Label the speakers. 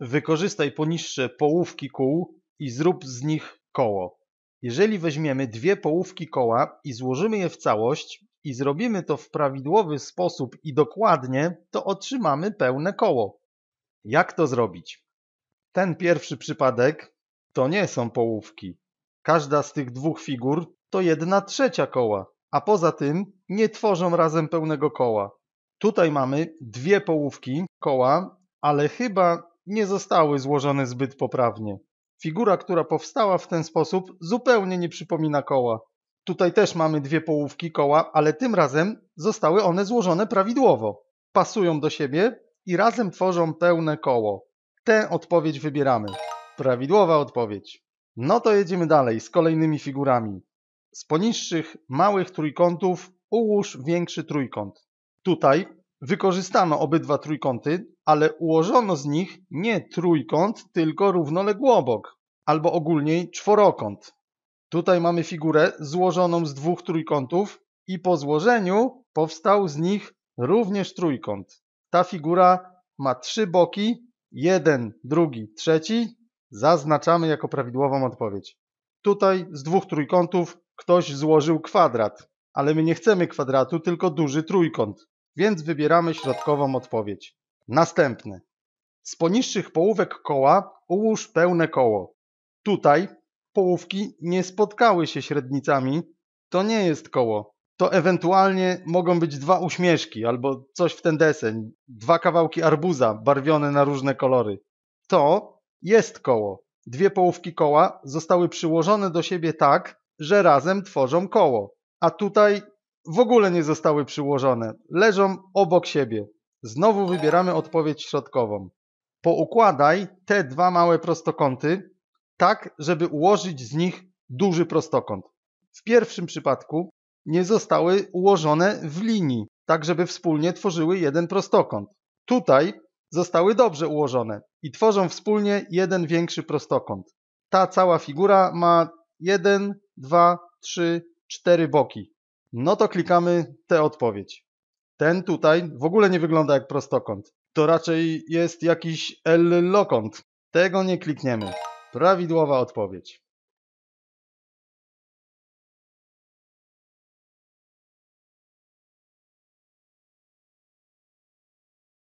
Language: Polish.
Speaker 1: Wykorzystaj poniższe połówki kół i zrób z nich koło. Jeżeli weźmiemy dwie połówki koła i złożymy je w całość i zrobimy to w prawidłowy sposób i dokładnie, to otrzymamy pełne koło. Jak to zrobić? Ten pierwszy przypadek to nie są połówki. Każda z tych dwóch figur to jedna trzecia koła, a poza tym nie tworzą razem pełnego koła. Tutaj mamy dwie połówki koła, ale chyba nie zostały złożone zbyt poprawnie. Figura, która powstała w ten sposób, zupełnie nie przypomina koła. Tutaj też mamy dwie połówki koła, ale tym razem zostały one złożone prawidłowo. Pasują do siebie i razem tworzą pełne koło. Tę odpowiedź wybieramy. Prawidłowa odpowiedź. No to jedziemy dalej z kolejnymi figurami. Z poniższych małych trójkątów ułóż większy trójkąt. Tutaj wykorzystano obydwa trójkąty ale ułożono z nich nie trójkąt, tylko równoległobok, albo ogólniej czworokąt. Tutaj mamy figurę złożoną z dwóch trójkątów i po złożeniu powstał z nich również trójkąt. Ta figura ma trzy boki, jeden, drugi, trzeci. Zaznaczamy jako prawidłową odpowiedź. Tutaj z dwóch trójkątów ktoś złożył kwadrat, ale my nie chcemy kwadratu, tylko duży trójkąt, więc wybieramy środkową odpowiedź. Następny. Z poniższych połówek koła ułóż pełne koło. Tutaj połówki nie spotkały się średnicami. To nie jest koło. To ewentualnie mogą być dwa uśmieszki albo coś w ten deseń. Dwa kawałki arbuza barwione na różne kolory. To jest koło. Dwie połówki koła zostały przyłożone do siebie tak, że razem tworzą koło. A tutaj w ogóle nie zostały przyłożone. Leżą obok siebie. Znowu wybieramy odpowiedź środkową. Poukładaj te dwa małe prostokąty tak, żeby ułożyć z nich duży prostokąt. W pierwszym przypadku nie zostały ułożone w linii, tak żeby wspólnie tworzyły jeden prostokąt. Tutaj zostały dobrze ułożone i tworzą wspólnie jeden większy prostokąt. Ta cała figura ma 1, 2, 3, 4 boki. No to klikamy tę odpowiedź. Ten tutaj w ogóle nie wygląda jak prostokąt. To raczej jest jakiś l L-lokąt. Tego nie klikniemy. Prawidłowa odpowiedź.